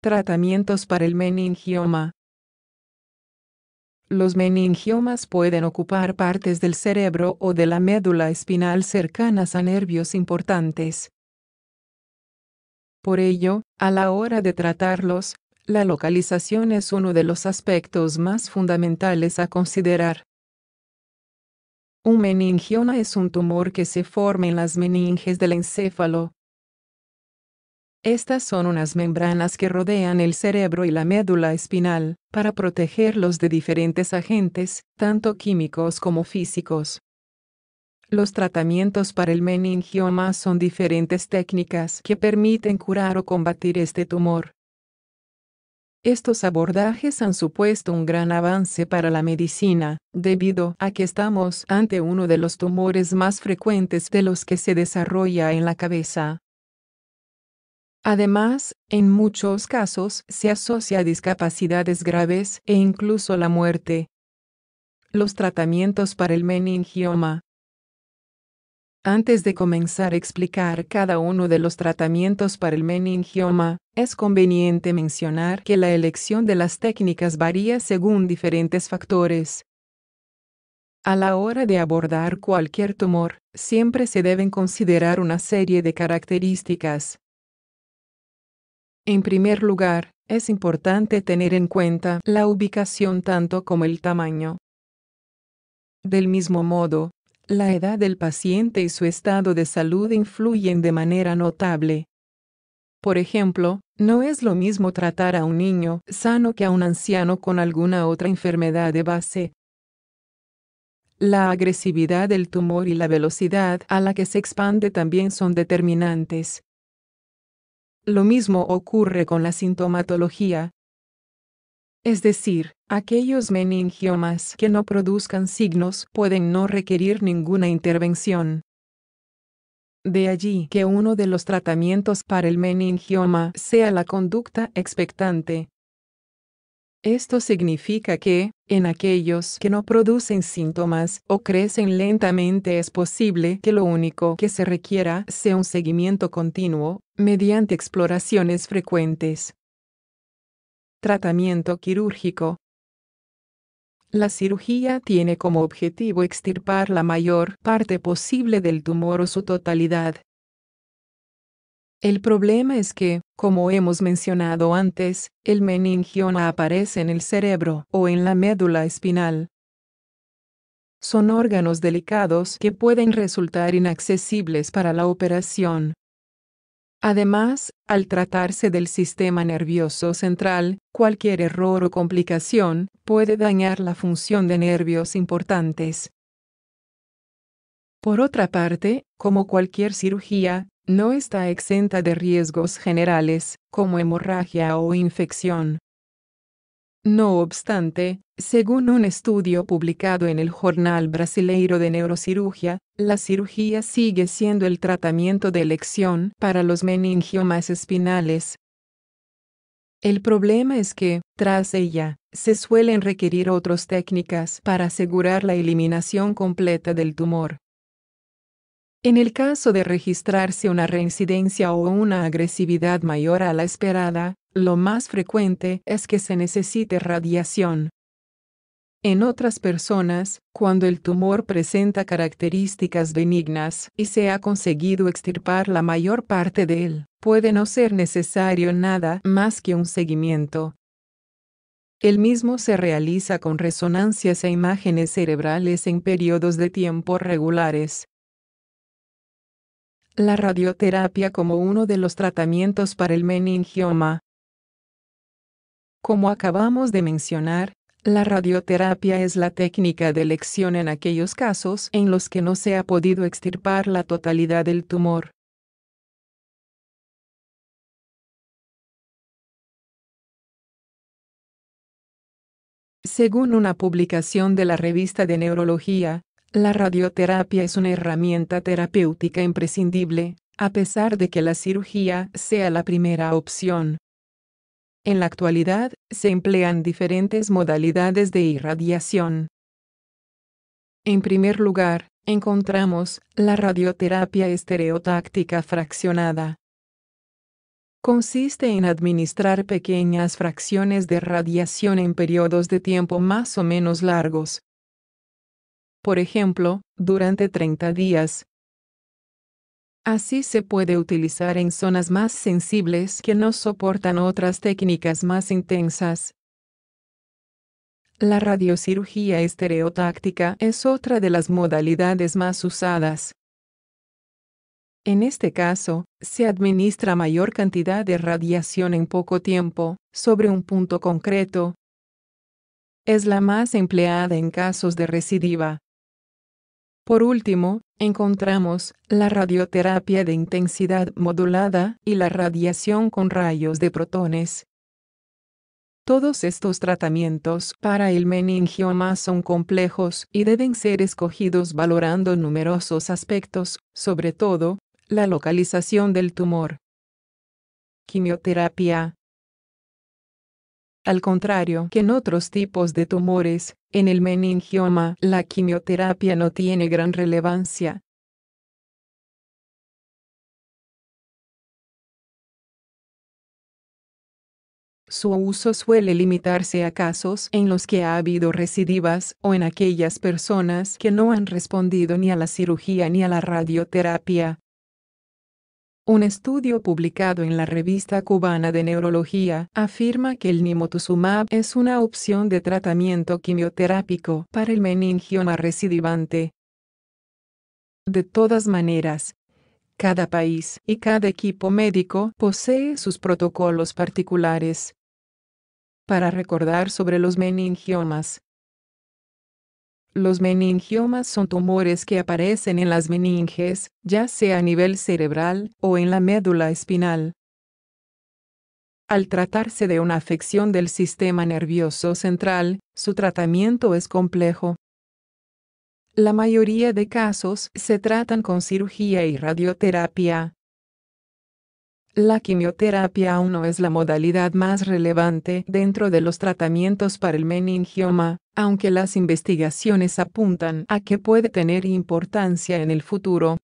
Tratamientos para el meningioma. Los meningiomas pueden ocupar partes del cerebro o de la médula espinal cercanas a nervios importantes. Por ello, a la hora de tratarlos, la localización es uno de los aspectos más fundamentales a considerar. Un meningioma es un tumor que se forma en las meninges del encéfalo. Estas son unas membranas que rodean el cerebro y la médula espinal, para protegerlos de diferentes agentes, tanto químicos como físicos. Los tratamientos para el meningioma son diferentes técnicas que permiten curar o combatir este tumor. Estos abordajes han supuesto un gran avance para la medicina, debido a que estamos ante uno de los tumores más frecuentes de los que se desarrolla en la cabeza. Además, en muchos casos se asocia a discapacidades graves e incluso la muerte. Los tratamientos para el meningioma antes de comenzar a explicar cada uno de los tratamientos para el meningioma, es conveniente mencionar que la elección de las técnicas varía según diferentes factores. A la hora de abordar cualquier tumor, siempre se deben considerar una serie de características. En primer lugar, es importante tener en cuenta la ubicación tanto como el tamaño. Del mismo modo, la edad del paciente y su estado de salud influyen de manera notable. Por ejemplo, no es lo mismo tratar a un niño sano que a un anciano con alguna otra enfermedad de base. La agresividad del tumor y la velocidad a la que se expande también son determinantes. Lo mismo ocurre con la sintomatología, es decir, aquellos meningiomas que no produzcan signos pueden no requerir ninguna intervención. De allí que uno de los tratamientos para el meningioma sea la conducta expectante. Esto significa que, en aquellos que no producen síntomas o crecen lentamente es posible que lo único que se requiera sea un seguimiento continuo, mediante exploraciones frecuentes. Tratamiento quirúrgico. La cirugía tiene como objetivo extirpar la mayor parte posible del tumor o su totalidad. El problema es que, como hemos mencionado antes, el meningioma aparece en el cerebro o en la médula espinal. Son órganos delicados que pueden resultar inaccesibles para la operación. Además, al tratarse del sistema nervioso central, cualquier error o complicación puede dañar la función de nervios importantes. Por otra parte, como cualquier cirugía, no está exenta de riesgos generales, como hemorragia o infección. No obstante, según un estudio publicado en el Jornal Brasileiro de Neurocirugía, la cirugía sigue siendo el tratamiento de elección para los meningiomas espinales. El problema es que, tras ella, se suelen requerir otras técnicas para asegurar la eliminación completa del tumor. En el caso de registrarse una reincidencia o una agresividad mayor a la esperada, lo más frecuente es que se necesite radiación. En otras personas, cuando el tumor presenta características benignas y se ha conseguido extirpar la mayor parte de él, puede no ser necesario nada más que un seguimiento. El mismo se realiza con resonancias e imágenes cerebrales en periodos de tiempo regulares. La radioterapia como uno de los tratamientos para el meningioma. Como acabamos de mencionar, la radioterapia es la técnica de elección en aquellos casos en los que no se ha podido extirpar la totalidad del tumor. Según una publicación de la revista de Neurología, la radioterapia es una herramienta terapéutica imprescindible, a pesar de que la cirugía sea la primera opción. En la actualidad, se emplean diferentes modalidades de irradiación. En primer lugar, encontramos la radioterapia estereotáctica fraccionada. Consiste en administrar pequeñas fracciones de radiación en periodos de tiempo más o menos largos. Por ejemplo, durante 30 días, Así se puede utilizar en zonas más sensibles que no soportan otras técnicas más intensas. La radiocirugía estereotáctica es otra de las modalidades más usadas. En este caso, se administra mayor cantidad de radiación en poco tiempo, sobre un punto concreto. Es la más empleada en casos de recidiva. Por último, encontramos la radioterapia de intensidad modulada y la radiación con rayos de protones. Todos estos tratamientos para el meningioma son complejos y deben ser escogidos valorando numerosos aspectos, sobre todo, la localización del tumor. Quimioterapia, al contrario que en otros tipos de tumores, en el meningioma la quimioterapia no tiene gran relevancia. Su uso suele limitarse a casos en los que ha habido recidivas o en aquellas personas que no han respondido ni a la cirugía ni a la radioterapia, un estudio publicado en la revista cubana de neurología afirma que el nimotuzumab es una opción de tratamiento quimioterápico para el meningioma recidivante. De todas maneras, cada país y cada equipo médico posee sus protocolos particulares. Para recordar sobre los meningiomas, los meningiomas son tumores que aparecen en las meninges, ya sea a nivel cerebral o en la médula espinal. Al tratarse de una afección del sistema nervioso central, su tratamiento es complejo. La mayoría de casos se tratan con cirugía y radioterapia, la quimioterapia aún no es la modalidad más relevante dentro de los tratamientos para el meningioma, aunque las investigaciones apuntan a que puede tener importancia en el futuro,